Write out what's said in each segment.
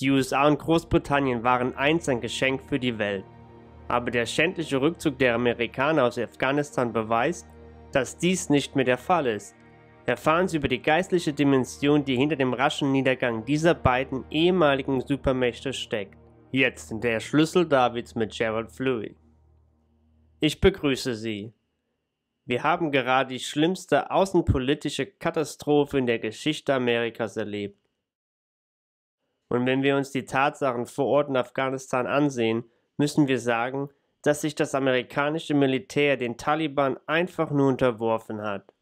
Die USA und Großbritannien waren einst ein Geschenk für die Welt. Aber der schändliche Rückzug der Amerikaner aus Afghanistan beweist, dass dies nicht mehr der Fall ist. Erfahren Sie über die geistliche Dimension, die hinter dem raschen Niedergang dieser beiden ehemaligen Supermächte steckt. Jetzt in der Schlüssel Davids mit Gerald Fleury. Ich begrüße Sie. Wir haben gerade die schlimmste außenpolitische Katastrophe in der Geschichte Amerikas erlebt. Und wenn wir uns die Tatsachen vor Ort in Afghanistan ansehen, müssen wir sagen, dass sich das amerikanische Militär den Taliban einfach nur unterworfen hat.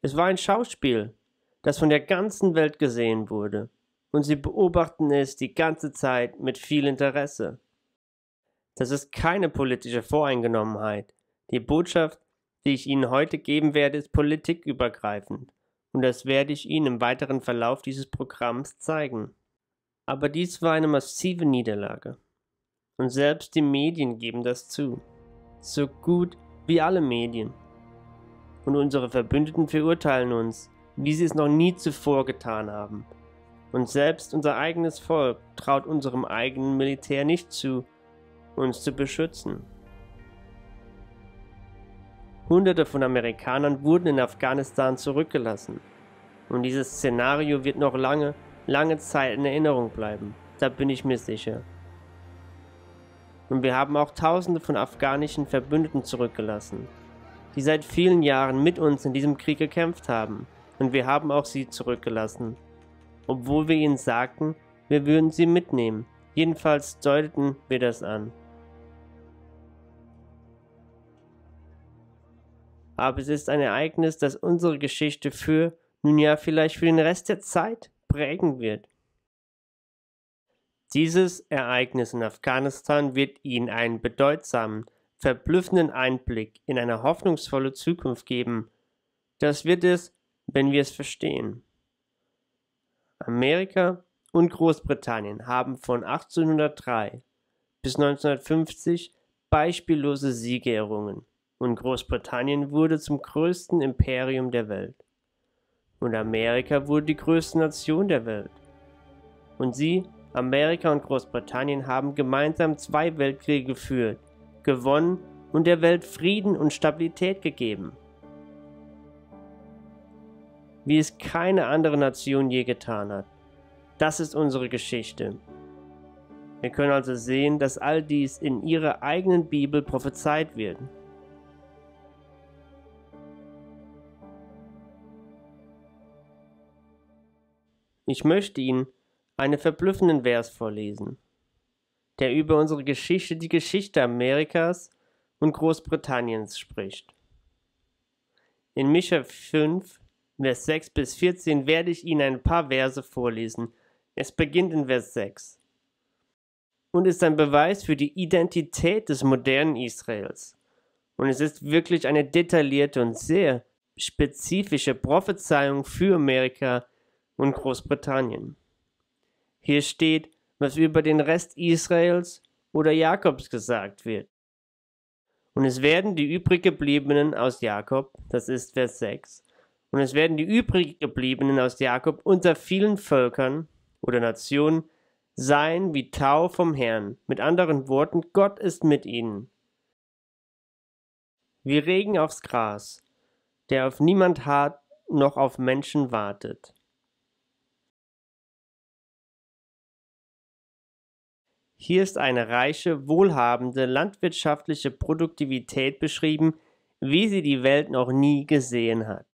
Es war ein Schauspiel, das von der ganzen Welt gesehen wurde, und sie beobachten es die ganze Zeit mit viel Interesse. Das ist keine politische Voreingenommenheit. Die Botschaft, die ich Ihnen heute geben werde, ist politikübergreifend und das werde ich Ihnen im weiteren Verlauf dieses Programms zeigen. Aber dies war eine massive Niederlage. Und selbst die Medien geben das zu. So gut wie alle Medien. Und unsere Verbündeten verurteilen uns, wie sie es noch nie zuvor getan haben. Und selbst unser eigenes Volk traut unserem eigenen Militär nicht zu, uns zu beschützen. Hunderte von Amerikanern wurden in Afghanistan zurückgelassen. Und dieses Szenario wird noch lange, lange Zeit in Erinnerung bleiben. Da bin ich mir sicher. Und wir haben auch Tausende von afghanischen Verbündeten zurückgelassen, die seit vielen Jahren mit uns in diesem Krieg gekämpft haben. Und wir haben auch sie zurückgelassen. Obwohl wir ihnen sagten, wir würden sie mitnehmen. Jedenfalls deuteten wir das an. aber es ist ein Ereignis, das unsere Geschichte für, nun ja vielleicht für den Rest der Zeit prägen wird. Dieses Ereignis in Afghanistan wird Ihnen einen bedeutsamen, verblüffenden Einblick in eine hoffnungsvolle Zukunft geben. Das wird es, wenn wir es verstehen. Amerika und Großbritannien haben von 1803 bis 1950 beispiellose Siege errungen und Großbritannien wurde zum größten Imperium der Welt. Und Amerika wurde die größte Nation der Welt. Und sie, Amerika und Großbritannien, haben gemeinsam zwei Weltkriege geführt, gewonnen und der Welt Frieden und Stabilität gegeben. Wie es keine andere Nation je getan hat. Das ist unsere Geschichte. Wir können also sehen, dass all dies in ihrer eigenen Bibel prophezeit wird. Ich möchte Ihnen einen verblüffenden Vers vorlesen, der über unsere Geschichte, die Geschichte Amerikas und Großbritanniens spricht. In Micha 5, Vers 6 bis 14 werde ich Ihnen ein paar Verse vorlesen. Es beginnt in Vers 6 und ist ein Beweis für die Identität des modernen Israels. Und es ist wirklich eine detaillierte und sehr spezifische Prophezeiung für Amerika, und Großbritannien. Hier steht, was über den Rest Israels oder Jakobs gesagt wird. Und es werden die übriggebliebenen aus Jakob, das ist Vers 6, und es werden die übriggebliebenen aus Jakob unter vielen Völkern oder Nationen sein wie Tau vom Herrn. Mit anderen Worten, Gott ist mit ihnen. Wie Regen aufs Gras, der auf niemand hart noch auf Menschen wartet. Hier ist eine reiche, wohlhabende landwirtschaftliche Produktivität beschrieben, wie sie die Welt noch nie gesehen hat.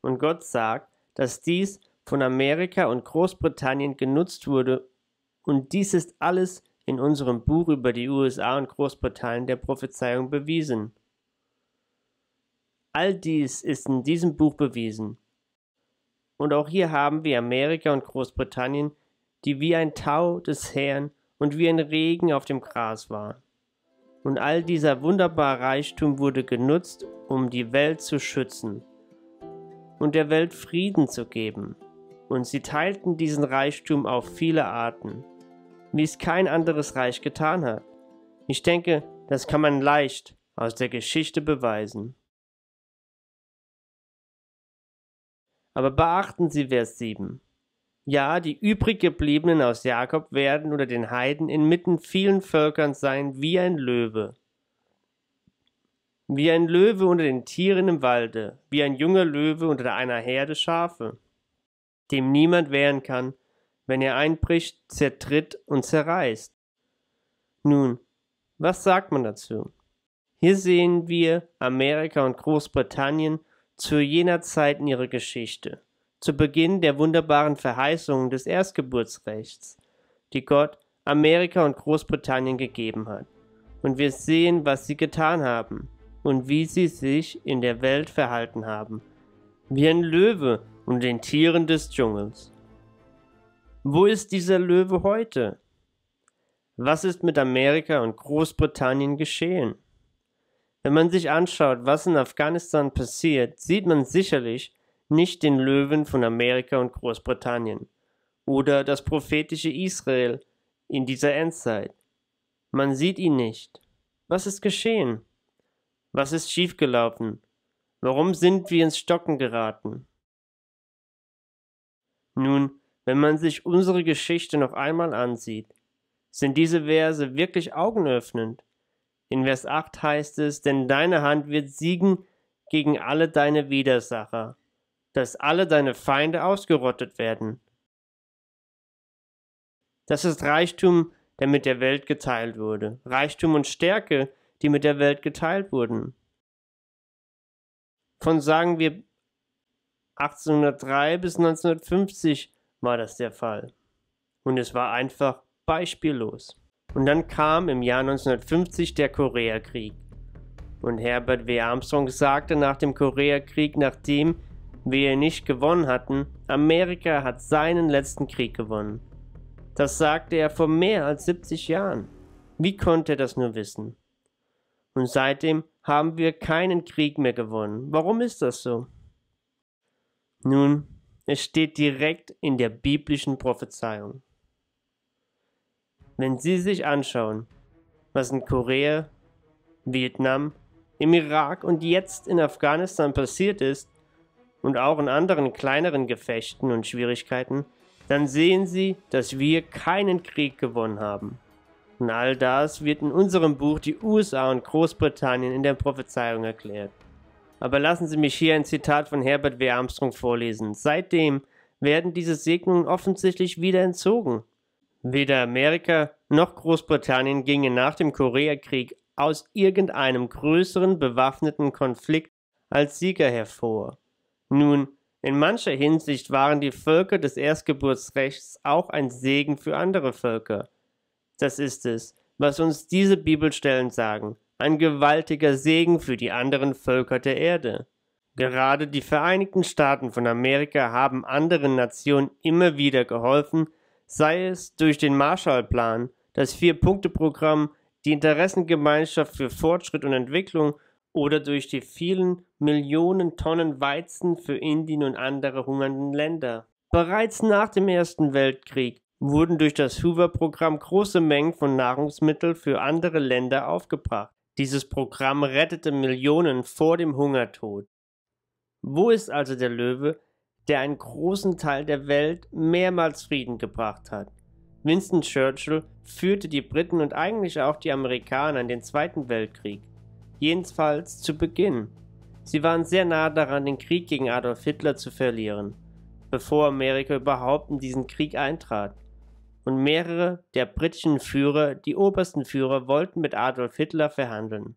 Und Gott sagt, dass dies von Amerika und Großbritannien genutzt wurde, und dies ist alles in unserem Buch über die USA und Großbritannien der Prophezeiung bewiesen. All dies ist in diesem Buch bewiesen. Und auch hier haben wir Amerika und Großbritannien, die wie ein Tau des Herrn und wie ein Regen auf dem Gras war. Und all dieser wunderbare Reichtum wurde genutzt, um die Welt zu schützen und der Welt Frieden zu geben. Und sie teilten diesen Reichtum auf viele Arten, wie es kein anderes Reich getan hat. Ich denke, das kann man leicht aus der Geschichte beweisen. Aber beachten Sie Vers 7. Ja, die übrig gebliebenen aus Jakob werden unter den Heiden inmitten vielen Völkern sein wie ein Löwe. Wie ein Löwe unter den Tieren im Walde, wie ein junger Löwe unter einer Herde Schafe, dem niemand wehren kann, wenn er einbricht, zertritt und zerreißt. Nun, was sagt man dazu? Hier sehen wir Amerika und Großbritannien zu jener Zeit in ihrer Geschichte zu Beginn der wunderbaren Verheißungen des Erstgeburtsrechts, die Gott Amerika und Großbritannien gegeben hat. Und wir sehen, was sie getan haben und wie sie sich in der Welt verhalten haben. Wie ein Löwe und den Tieren des Dschungels. Wo ist dieser Löwe heute? Was ist mit Amerika und Großbritannien geschehen? Wenn man sich anschaut, was in Afghanistan passiert, sieht man sicherlich, nicht den Löwen von Amerika und Großbritannien oder das prophetische Israel in dieser Endzeit. Man sieht ihn nicht. Was ist geschehen? Was ist schiefgelaufen? Warum sind wir ins Stocken geraten? Nun, wenn man sich unsere Geschichte noch einmal ansieht, sind diese Verse wirklich augenöffnend. In Vers 8 heißt es, denn deine Hand wird siegen gegen alle deine Widersacher dass alle deine Feinde ausgerottet werden. Das ist Reichtum, der mit der Welt geteilt wurde. Reichtum und Stärke, die mit der Welt geteilt wurden. Von sagen wir 1803 bis 1950 war das der Fall. Und es war einfach beispiellos. Und dann kam im Jahr 1950 der Koreakrieg. Und Herbert W. Armstrong sagte nach dem Koreakrieg, nachdem wir ihn nicht gewonnen hatten, Amerika hat seinen letzten Krieg gewonnen. Das sagte er vor mehr als 70 Jahren. Wie konnte er das nur wissen? Und seitdem haben wir keinen Krieg mehr gewonnen. Warum ist das so? Nun, es steht direkt in der biblischen Prophezeiung. Wenn Sie sich anschauen, was in Korea, Vietnam, im Irak und jetzt in Afghanistan passiert ist, und auch in anderen kleineren Gefechten und Schwierigkeiten, dann sehen Sie, dass wir keinen Krieg gewonnen haben. Und all das wird in unserem Buch Die USA und Großbritannien in der Prophezeiung erklärt. Aber lassen Sie mich hier ein Zitat von Herbert W. Armstrong vorlesen. Seitdem werden diese Segnungen offensichtlich wieder entzogen. Weder Amerika noch Großbritannien gingen nach dem Koreakrieg aus irgendeinem größeren bewaffneten Konflikt als Sieger hervor. Nun, in mancher Hinsicht waren die Völker des Erstgeburtsrechts auch ein Segen für andere Völker. Das ist es, was uns diese Bibelstellen sagen, ein gewaltiger Segen für die anderen Völker der Erde. Gerade die Vereinigten Staaten von Amerika haben anderen Nationen immer wieder geholfen, sei es durch den Marshallplan, das Vier-Punkte-Programm, die Interessengemeinschaft für Fortschritt und Entwicklung oder durch die vielen Millionen Tonnen Weizen für Indien und andere hungernden Länder. Bereits nach dem Ersten Weltkrieg wurden durch das Hoover-Programm große Mengen von Nahrungsmitteln für andere Länder aufgebracht. Dieses Programm rettete Millionen vor dem Hungertod. Wo ist also der Löwe, der einen großen Teil der Welt mehrmals Frieden gebracht hat? Winston Churchill führte die Briten und eigentlich auch die Amerikaner in den Zweiten Weltkrieg jedenfalls zu Beginn. Sie waren sehr nah daran, den Krieg gegen Adolf Hitler zu verlieren, bevor Amerika überhaupt in diesen Krieg eintrat. Und mehrere der britischen Führer, die obersten Führer, wollten mit Adolf Hitler verhandeln,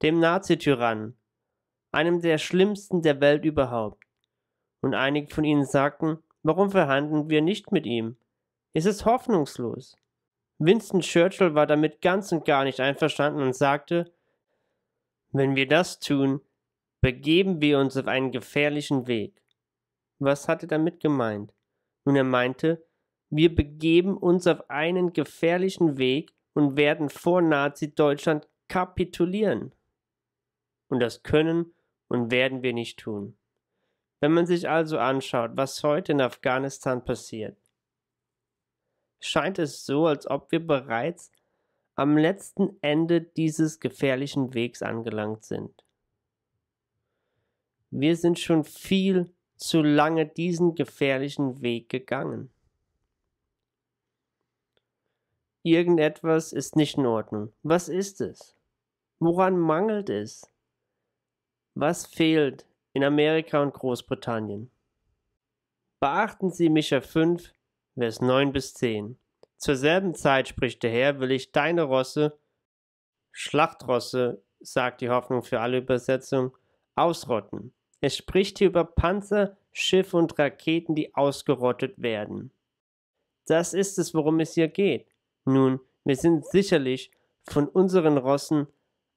dem Nazi-Tyrannen, einem der schlimmsten der Welt überhaupt. Und einige von ihnen sagten, warum verhandeln wir nicht mit ihm? Es ist hoffnungslos. Winston Churchill war damit ganz und gar nicht einverstanden und sagte, wenn wir das tun, begeben wir uns auf einen gefährlichen Weg. Was hat er damit gemeint? Nun, er meinte, wir begeben uns auf einen gefährlichen Weg und werden vor Nazi-Deutschland kapitulieren. Und das können und werden wir nicht tun. Wenn man sich also anschaut, was heute in Afghanistan passiert, scheint es so, als ob wir bereits am letzten Ende dieses gefährlichen Wegs angelangt sind. Wir sind schon viel zu lange diesen gefährlichen Weg gegangen. Irgendetwas ist nicht in Ordnung. Was ist es? Woran mangelt es? Was fehlt in Amerika und Großbritannien? Beachten Sie Micha 5, Vers 9 bis 10. Zur selben Zeit, spricht der Herr, will ich deine Rosse, Schlachtrosse, sagt die Hoffnung für alle Übersetzungen, ausrotten. Es spricht hier über Panzer, Schiffe und Raketen, die ausgerottet werden. Das ist es, worum es hier geht. Nun, wir sind sicherlich von unseren Rossen,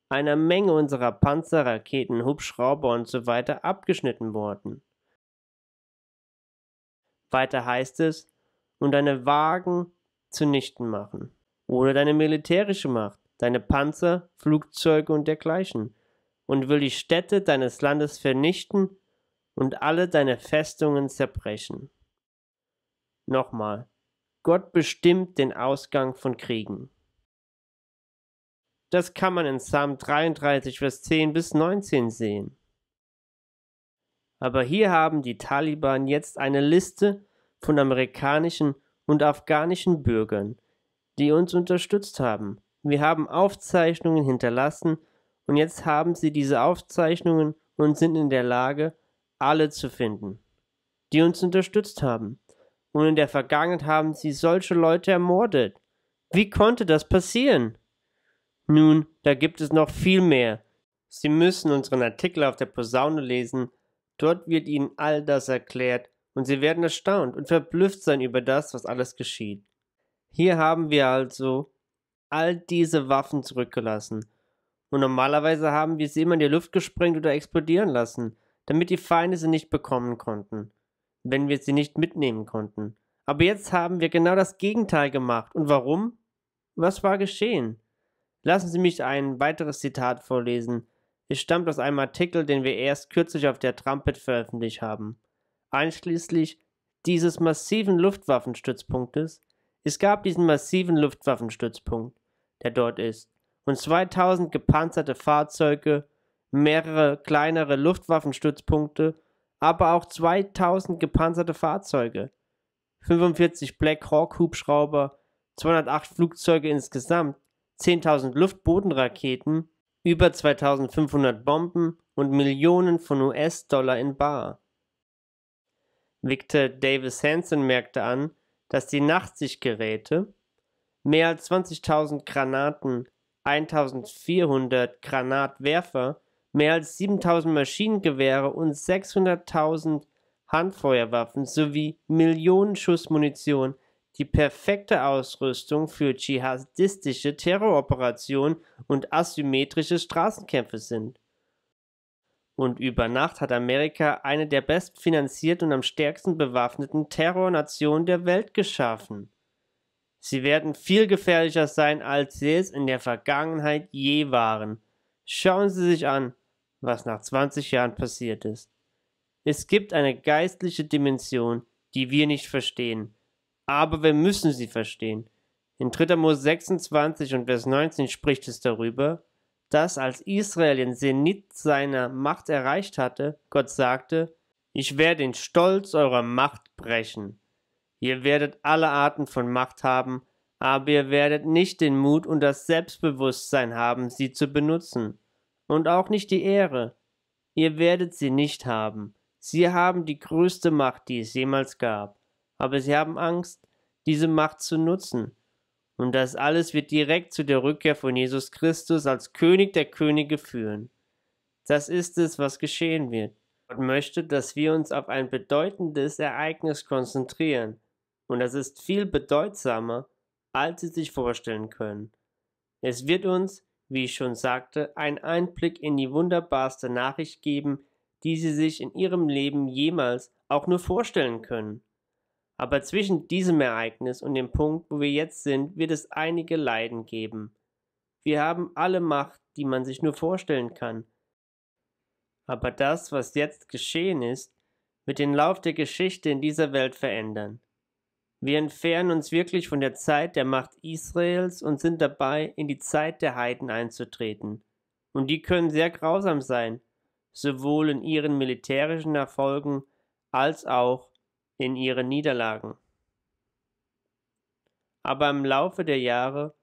einer Menge unserer Panzer, Raketen, Hubschrauber und so weiter abgeschnitten worden. Weiter heißt es, und deine Wagen zunichten machen. Oder deine militärische Macht, deine Panzer, Flugzeuge und dergleichen. Und will die Städte deines Landes vernichten und alle deine Festungen zerbrechen. Nochmal, Gott bestimmt den Ausgang von Kriegen. Das kann man in Psalm 33, Vers 10 bis 19 sehen. Aber hier haben die Taliban jetzt eine Liste von amerikanischen und afghanischen Bürgern, die uns unterstützt haben. Wir haben Aufzeichnungen hinterlassen und jetzt haben sie diese Aufzeichnungen und sind in der Lage, alle zu finden, die uns unterstützt haben. Und in der Vergangenheit haben sie solche Leute ermordet. Wie konnte das passieren? Nun, da gibt es noch viel mehr. Sie müssen unseren Artikel auf der Posaune lesen. Dort wird Ihnen all das erklärt, und sie werden erstaunt und verblüfft sein über das, was alles geschieht. Hier haben wir also all diese Waffen zurückgelassen. Und normalerweise haben wir sie immer in die Luft gesprengt oder explodieren lassen, damit die Feinde sie nicht bekommen konnten, wenn wir sie nicht mitnehmen konnten. Aber jetzt haben wir genau das Gegenteil gemacht. Und warum? Was war geschehen? Lassen Sie mich ein weiteres Zitat vorlesen. Es stammt aus einem Artikel, den wir erst kürzlich auf der Trumpet veröffentlicht haben einschließlich dieses massiven Luftwaffenstützpunktes. Es gab diesen massiven Luftwaffenstützpunkt, der dort ist, und 2000 gepanzerte Fahrzeuge, mehrere kleinere Luftwaffenstützpunkte, aber auch 2000 gepanzerte Fahrzeuge, 45 Black Hawk Hubschrauber, 208 Flugzeuge insgesamt, 10.000 Luftbodenraketen, über 2500 Bomben und Millionen von US-Dollar in Bar. Victor Davis Hansen merkte an, dass die Nachtsichtgeräte mehr als 20.000 Granaten, 1.400 Granatwerfer, mehr als 7.000 Maschinengewehre und 600.000 Handfeuerwaffen sowie Millionen Schuss Munition die perfekte Ausrüstung für dschihadistische Terroroperationen und asymmetrische Straßenkämpfe sind. Und über Nacht hat Amerika eine der bestfinanzierten und am stärksten bewaffneten Terrornationen der Welt geschaffen. Sie werden viel gefährlicher sein, als sie es in der Vergangenheit je waren. Schauen Sie sich an, was nach 20 Jahren passiert ist. Es gibt eine geistliche Dimension, die wir nicht verstehen. Aber wir müssen sie verstehen. In 3. Mose 26 und Vers 19 spricht es darüber, dass als Israel den Senit seiner Macht erreicht hatte, Gott sagte, ich werde den Stolz eurer Macht brechen. Ihr werdet alle Arten von Macht haben, aber ihr werdet nicht den Mut und das Selbstbewusstsein haben, sie zu benutzen, und auch nicht die Ehre. Ihr werdet sie nicht haben. Sie haben die größte Macht, die es jemals gab, aber sie haben Angst, diese Macht zu nutzen. Und das alles wird direkt zu der Rückkehr von Jesus Christus als König der Könige führen. Das ist es, was geschehen wird. Gott möchte, dass wir uns auf ein bedeutendes Ereignis konzentrieren. Und das ist viel bedeutsamer, als Sie sich vorstellen können. Es wird uns, wie ich schon sagte, einen Einblick in die wunderbarste Nachricht geben, die Sie sich in Ihrem Leben jemals auch nur vorstellen können. Aber zwischen diesem Ereignis und dem Punkt, wo wir jetzt sind, wird es einige Leiden geben. Wir haben alle Macht, die man sich nur vorstellen kann. Aber das, was jetzt geschehen ist, wird den Lauf der Geschichte in dieser Welt verändern. Wir entfernen uns wirklich von der Zeit der Macht Israels und sind dabei, in die Zeit der Heiden einzutreten. Und die können sehr grausam sein, sowohl in ihren militärischen Erfolgen als auch in ihre Niederlagen. Aber im Laufe der Jahre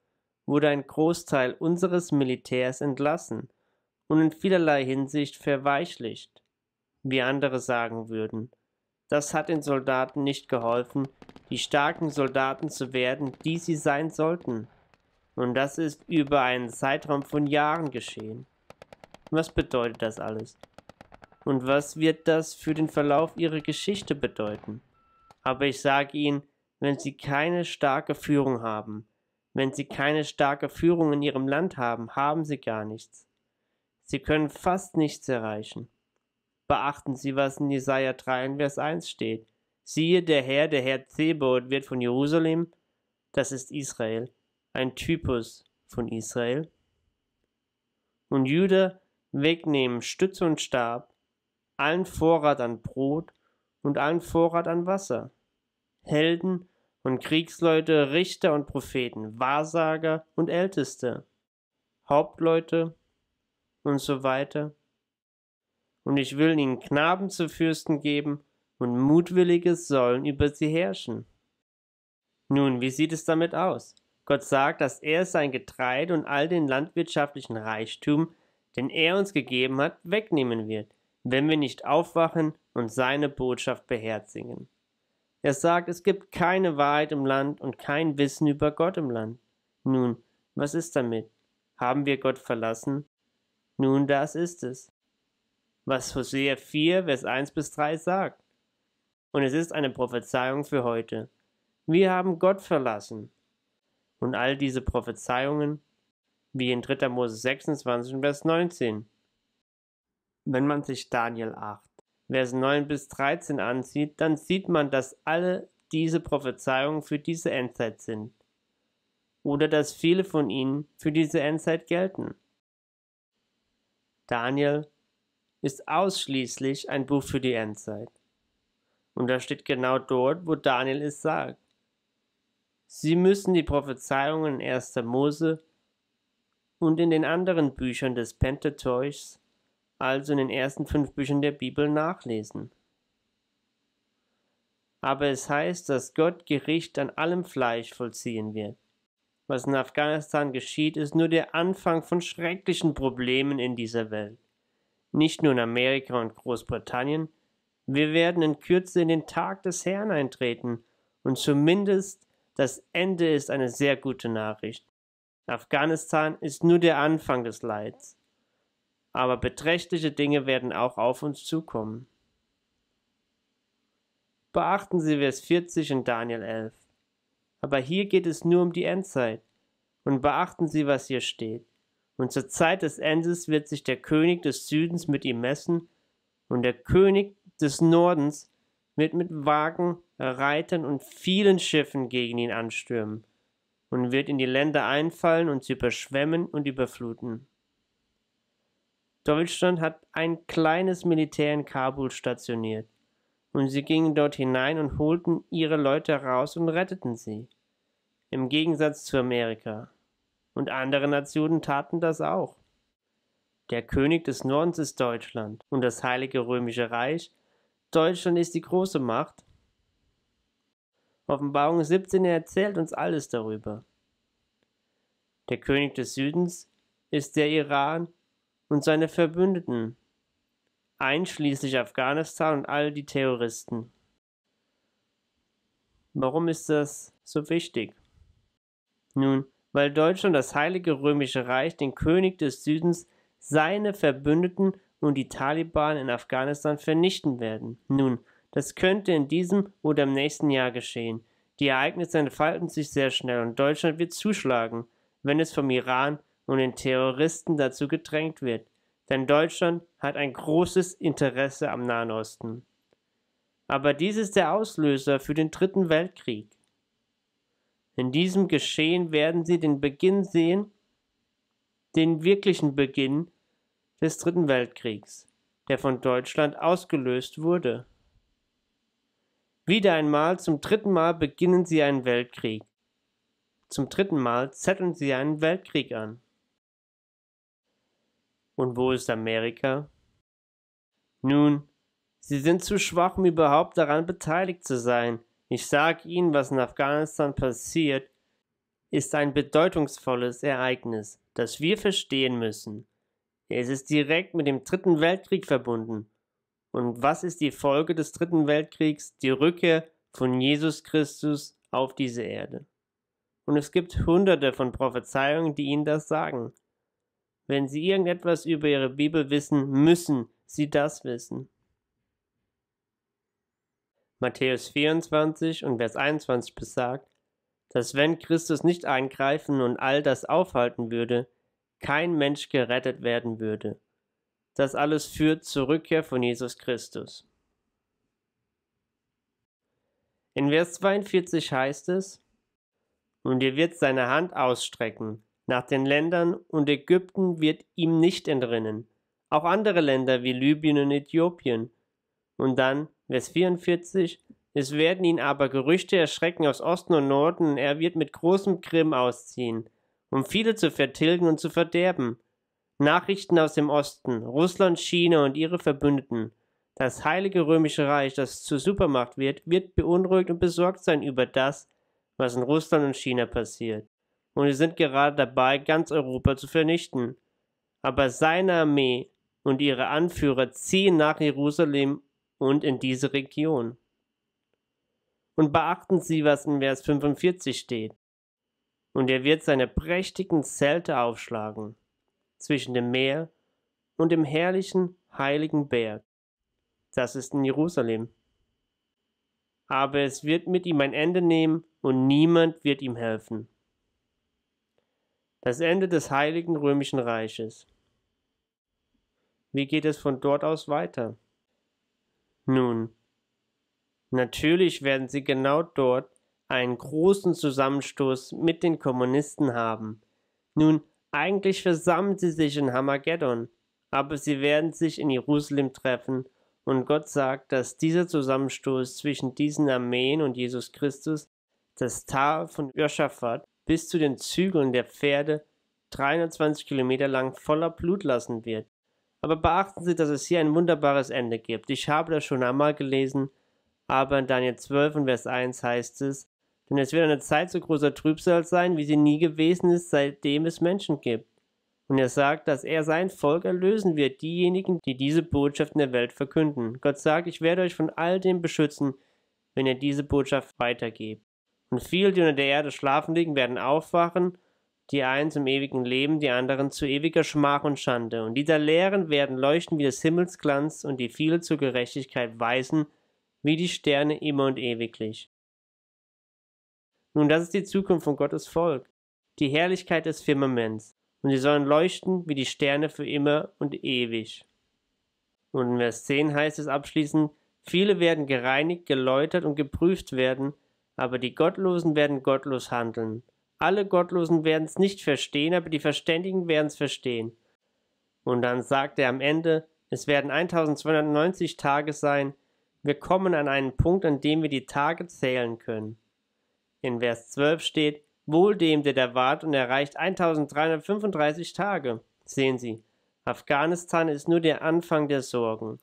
wurde ein Großteil unseres Militärs entlassen und in vielerlei Hinsicht verweichlicht, wie andere sagen würden. Das hat den Soldaten nicht geholfen, die starken Soldaten zu werden, die sie sein sollten. Und das ist über einen Zeitraum von Jahren geschehen. Was bedeutet das alles? Und was wird das für den Verlauf ihrer Geschichte bedeuten? Aber ich sage Ihnen, wenn Sie keine starke Führung haben, wenn Sie keine starke Führung in Ihrem Land haben, haben Sie gar nichts. Sie können fast nichts erreichen. Beachten Sie, was in Jesaja 3, Vers 1 steht. Siehe, der Herr, der Herr Zebot, wird von Jerusalem, das ist Israel, ein Typus von Israel, und Jude wegnehmen, Stütze und Stab, allen Vorrat an Brot und allen Vorrat an Wasser. Helden und Kriegsleute, Richter und Propheten, Wahrsager und Älteste, Hauptleute und so weiter. Und ich will ihnen Knaben zu Fürsten geben, und Mutwillige sollen über sie herrschen. Nun, wie sieht es damit aus? Gott sagt, dass er sein Getreide und all den landwirtschaftlichen Reichtum, den er uns gegeben hat, wegnehmen wird wenn wir nicht aufwachen und seine Botschaft beherzigen. Er sagt, es gibt keine Wahrheit im Land und kein Wissen über Gott im Land. Nun, was ist damit? Haben wir Gott verlassen? Nun, das ist es, was Hosea 4, Vers 1 bis 3 sagt. Und es ist eine Prophezeiung für heute. Wir haben Gott verlassen. Und all diese Prophezeiungen, wie in 3. Mose 26, Vers 19, wenn man sich Daniel 8, Vers 9 bis 13 ansieht, dann sieht man, dass alle diese Prophezeiungen für diese Endzeit sind oder dass viele von ihnen für diese Endzeit gelten. Daniel ist ausschließlich ein Buch für die Endzeit. Und da steht genau dort, wo Daniel es sagt. Sie müssen die Prophezeiungen in 1. Mose und in den anderen Büchern des Pentateuchs also in den ersten fünf Büchern der Bibel nachlesen. Aber es heißt, dass Gott Gericht an allem Fleisch vollziehen wird. Was in Afghanistan geschieht, ist nur der Anfang von schrecklichen Problemen in dieser Welt. Nicht nur in Amerika und Großbritannien, wir werden in Kürze in den Tag des Herrn eintreten und zumindest das Ende ist eine sehr gute Nachricht. Afghanistan ist nur der Anfang des Leids aber beträchtliche Dinge werden auch auf uns zukommen. Beachten Sie Vers 40 in Daniel 11. Aber hier geht es nur um die Endzeit. Und beachten Sie, was hier steht. Und zur Zeit des Endes wird sich der König des Südens mit ihm messen, und der König des Nordens wird mit Wagen, Reitern und vielen Schiffen gegen ihn anstürmen und wird in die Länder einfallen und sie überschwemmen und überfluten. Deutschland hat ein kleines Militär in Kabul stationiert, und sie gingen dort hinein und holten ihre Leute raus und retteten sie. Im Gegensatz zu Amerika. Und andere Nationen taten das auch. Der König des Nordens ist Deutschland und das Heilige Römische Reich. Deutschland ist die große Macht. Offenbarung 17 erzählt uns alles darüber. Der König des Südens ist der Iran und seine Verbündeten, einschließlich Afghanistan und all die Terroristen. Warum ist das so wichtig? Nun, weil Deutschland das Heilige Römische Reich, den König des Südens, seine Verbündeten und die Taliban in Afghanistan vernichten werden. Nun, das könnte in diesem oder im nächsten Jahr geschehen. Die Ereignisse entfalten sich sehr schnell und Deutschland wird zuschlagen, wenn es vom Iran und den Terroristen dazu gedrängt wird, denn Deutschland hat ein großes Interesse am Nahen Osten. Aber dies ist der Auslöser für den Dritten Weltkrieg. In diesem Geschehen werden Sie den Beginn sehen, den wirklichen Beginn des Dritten Weltkriegs, der von Deutschland ausgelöst wurde. Wieder einmal, zum dritten Mal beginnen Sie einen Weltkrieg. Zum dritten Mal zetteln Sie einen Weltkrieg an. Und wo ist Amerika? Nun, Sie sind zu schwach, um überhaupt daran beteiligt zu sein. Ich sage Ihnen, was in Afghanistan passiert, ist ein bedeutungsvolles Ereignis, das wir verstehen müssen. Es ist direkt mit dem Dritten Weltkrieg verbunden. Und was ist die Folge des Dritten Weltkriegs? Die Rückkehr von Jesus Christus auf diese Erde. Und es gibt hunderte von Prophezeiungen, die Ihnen das sagen. Wenn Sie irgendetwas über Ihre Bibel wissen, müssen Sie das wissen. Matthäus 24 und Vers 21 besagt, dass wenn Christus nicht eingreifen und all das aufhalten würde, kein Mensch gerettet werden würde. Das alles führt zur Rückkehr von Jesus Christus. In Vers 42 heißt es, und ihr wird seine Hand ausstrecken, nach den Ländern, und Ägypten wird ihm nicht entrinnen, auch andere Länder wie Libyen und Äthiopien. Und dann, Vers 44, es werden ihn aber Gerüchte erschrecken aus Osten und Norden, und er wird mit großem Grimm ausziehen, um viele zu vertilgen und zu verderben. Nachrichten aus dem Osten, Russland, China und ihre Verbündeten. Das heilige römische Reich, das zur Supermacht wird, wird beunruhigt und besorgt sein über das, was in Russland und China passiert und sie sind gerade dabei, ganz Europa zu vernichten. Aber seine Armee und ihre Anführer ziehen nach Jerusalem und in diese Region. Und beachten Sie, was in Vers 45 steht. Und er wird seine prächtigen Zelte aufschlagen zwischen dem Meer und dem herrlichen heiligen Berg. Das ist in Jerusalem. Aber es wird mit ihm ein Ende nehmen und niemand wird ihm helfen. Das Ende des Heiligen Römischen Reiches. Wie geht es von dort aus weiter? Nun, natürlich werden sie genau dort einen großen Zusammenstoß mit den Kommunisten haben. Nun, eigentlich versammeln sie sich in Hamageddon, aber sie werden sich in Jerusalem treffen, und Gott sagt, dass dieser Zusammenstoß zwischen diesen Armeen und Jesus Christus das Tal von Joschafat bis zu den Zügeln der Pferde 320 Kilometer lang voller Blut lassen wird. Aber beachten Sie, dass es hier ein wunderbares Ende gibt. Ich habe das schon einmal gelesen, aber in Daniel 12 und Vers 1 heißt es, denn es wird eine Zeit so großer Trübsal sein, wie sie nie gewesen ist, seitdem es Menschen gibt. Und er sagt, dass er sein Volk erlösen wird, diejenigen, die diese Botschaft in der Welt verkünden. Gott sagt, ich werde euch von all dem beschützen, wenn ihr diese Botschaft weitergebt. Und viele, die unter der Erde schlafen liegen, werden aufwachen, die einen zum ewigen Leben, die anderen zu ewiger Schmach und Schande. Und die da lehren, werden leuchten wie des Himmels Glanz und die viele zur Gerechtigkeit weisen, wie die Sterne immer und ewiglich. Nun, das ist die Zukunft von Gottes Volk, die Herrlichkeit des Firmaments, und sie sollen leuchten wie die Sterne für immer und ewig. Und in Vers 10 heißt es abschließend, viele werden gereinigt, geläutert und geprüft werden, aber die Gottlosen werden gottlos handeln. Alle Gottlosen werden es nicht verstehen, aber die Verständigen werden es verstehen. Und dann sagt er am Ende, es werden 1290 Tage sein, wir kommen an einen Punkt, an dem wir die Tage zählen können. In Vers 12 steht, wohl dem, der da wart und erreicht 1335 Tage. Sehen Sie, Afghanistan ist nur der Anfang der Sorgen.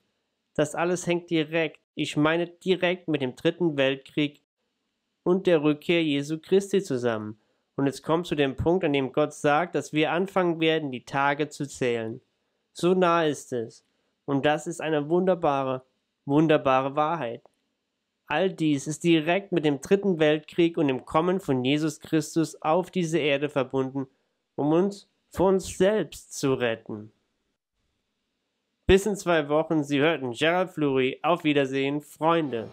Das alles hängt direkt, ich meine direkt mit dem Dritten Weltkrieg und der Rückkehr Jesu Christi zusammen. Und es kommt zu dem Punkt, an dem Gott sagt, dass wir anfangen werden, die Tage zu zählen. So nah ist es. Und das ist eine wunderbare, wunderbare Wahrheit. All dies ist direkt mit dem Dritten Weltkrieg und dem Kommen von Jesus Christus auf diese Erde verbunden, um uns vor uns selbst zu retten. Bis in zwei Wochen, Sie hörten Gerald Flury. Auf Wiedersehen, Freunde.